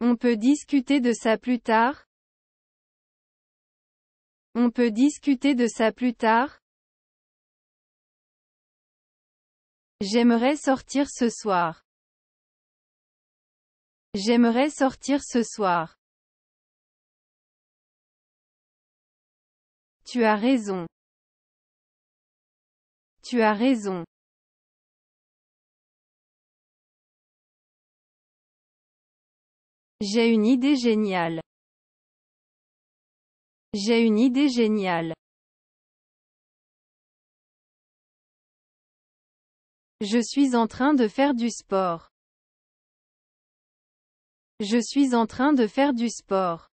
On peut discuter de ça plus tard. On peut discuter de ça plus tard. J'aimerais sortir ce soir. J'aimerais sortir ce soir. Tu as raison. Tu as raison. J'ai une idée géniale. J'ai une idée géniale. Je suis en train de faire du sport. Je suis en train de faire du sport.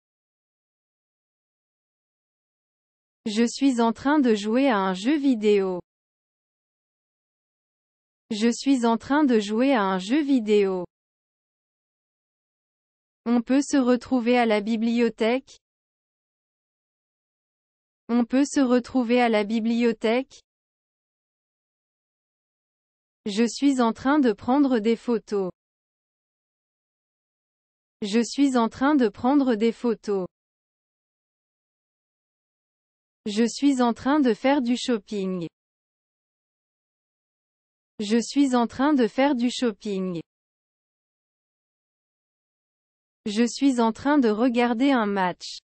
Je suis en train de jouer à un jeu vidéo. Je suis en train de jouer à un jeu vidéo. On peut se retrouver à la bibliothèque. On peut se retrouver à la bibliothèque. Je suis en train de prendre des photos. Je suis en train de prendre des photos. Je suis en train de faire du shopping. Je suis en train de faire du shopping. Je suis en train de regarder un match.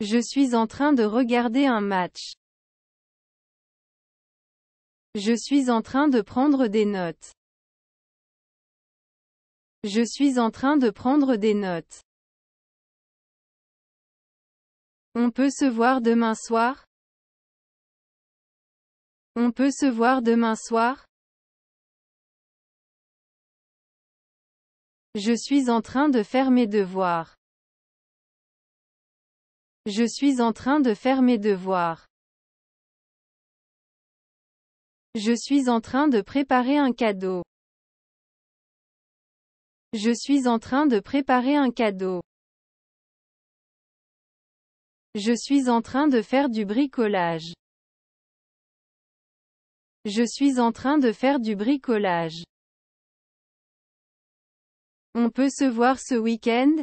Je suis en train de regarder un match. Je suis en train de prendre des notes. Je suis en train de prendre des notes. On peut se voir demain soir On peut se voir demain soir Je suis en train de faire mes devoirs. Je suis en train de faire mes devoirs. Je suis en train de préparer un cadeau. Je suis en train de préparer un cadeau. Je suis en train de faire du bricolage. Je suis en train de faire du bricolage. On peut se voir ce week-end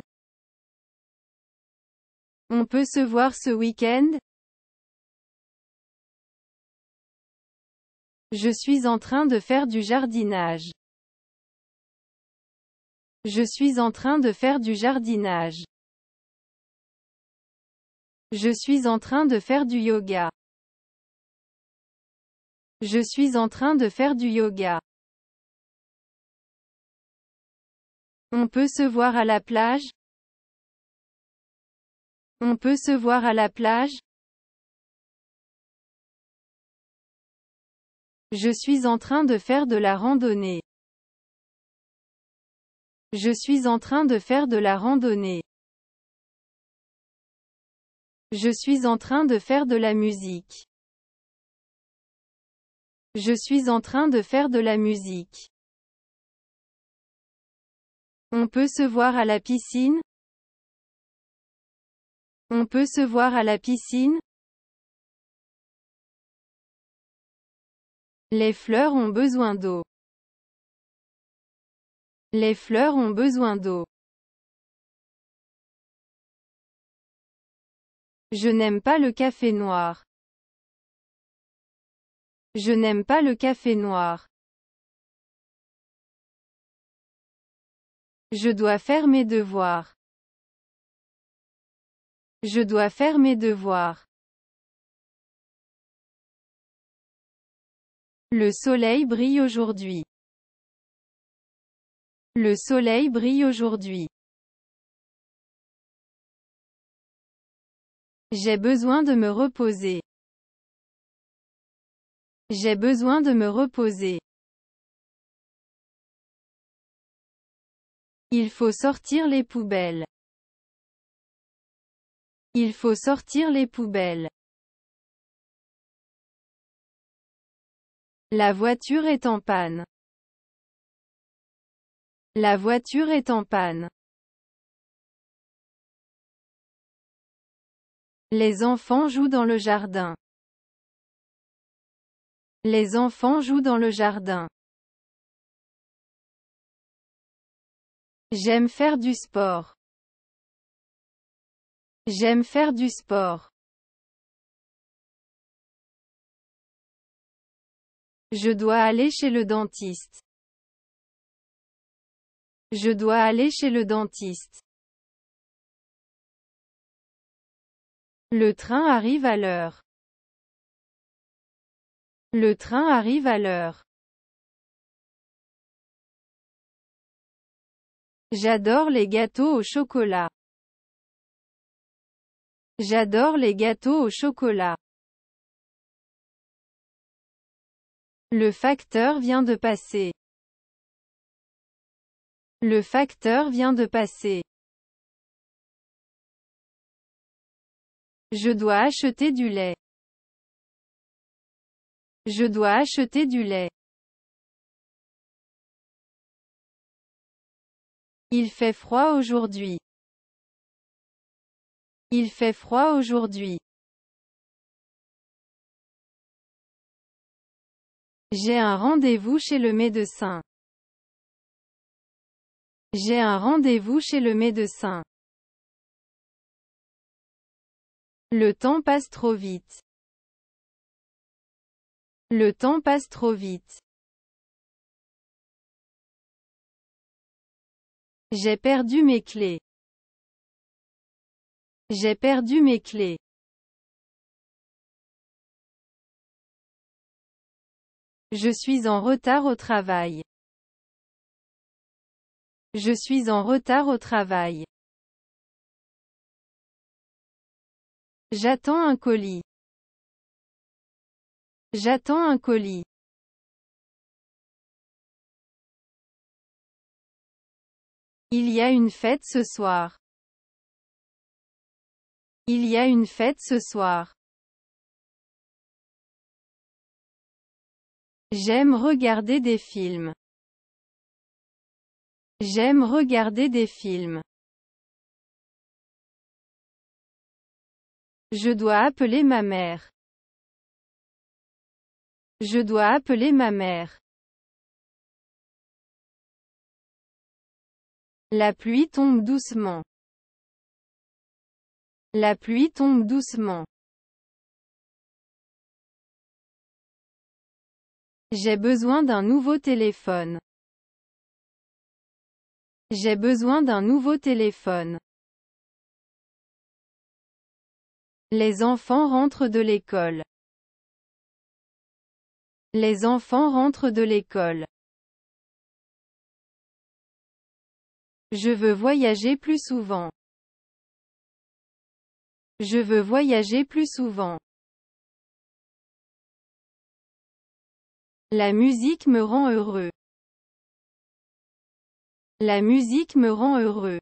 On peut se voir ce week-end Je suis en train de faire du jardinage. Je suis en train de faire du jardinage. Je suis en train de faire du yoga. Je suis en train de faire du yoga. On peut se voir à la plage On peut se voir à la plage Je suis en train de faire de la randonnée. Je suis en train de faire de la randonnée. Je suis en train de faire de la musique. Je suis en train de faire de la musique. On peut se voir à la piscine On peut se voir à la piscine Les fleurs ont besoin d'eau. Les fleurs ont besoin d'eau. Je n'aime pas le café noir. Je n'aime pas le café noir. Je dois faire mes devoirs. Je dois faire mes devoirs. Le soleil brille aujourd'hui. Le soleil brille aujourd'hui. J'ai besoin de me reposer. J'ai besoin de me reposer. Il faut sortir les poubelles. Il faut sortir les poubelles. La voiture est en panne. La voiture est en panne. Les enfants jouent dans le jardin. Les enfants jouent dans le jardin. J'aime faire du sport. J'aime faire du sport. Je dois aller chez le dentiste. Je dois aller chez le dentiste. Le train arrive à l'heure. Le train arrive à l'heure. J'adore les gâteaux au chocolat. J'adore les gâteaux au chocolat. Le facteur vient de passer. Le facteur vient de passer. Je dois acheter du lait. Je dois acheter du lait. Il fait froid aujourd'hui. Il fait froid aujourd'hui. J'ai un rendez-vous chez le médecin. J'ai un rendez-vous chez le médecin. Le temps passe trop vite. Le temps passe trop vite. J'ai perdu mes clés. J'ai perdu mes clés. Je suis en retard au travail. Je suis en retard au travail. J'attends un colis. J'attends un colis. Il y a une fête ce soir. Il y a une fête ce soir. J'aime regarder des films. J'aime regarder des films. Je dois appeler ma mère. Je dois appeler ma mère. La pluie tombe doucement. La pluie tombe doucement. J'ai besoin d'un nouveau téléphone. J'ai besoin d'un nouveau téléphone. Les enfants rentrent de l'école. Les enfants rentrent de l'école. Je veux voyager plus souvent. Je veux voyager plus souvent. La musique me rend heureux. La musique me rend heureux.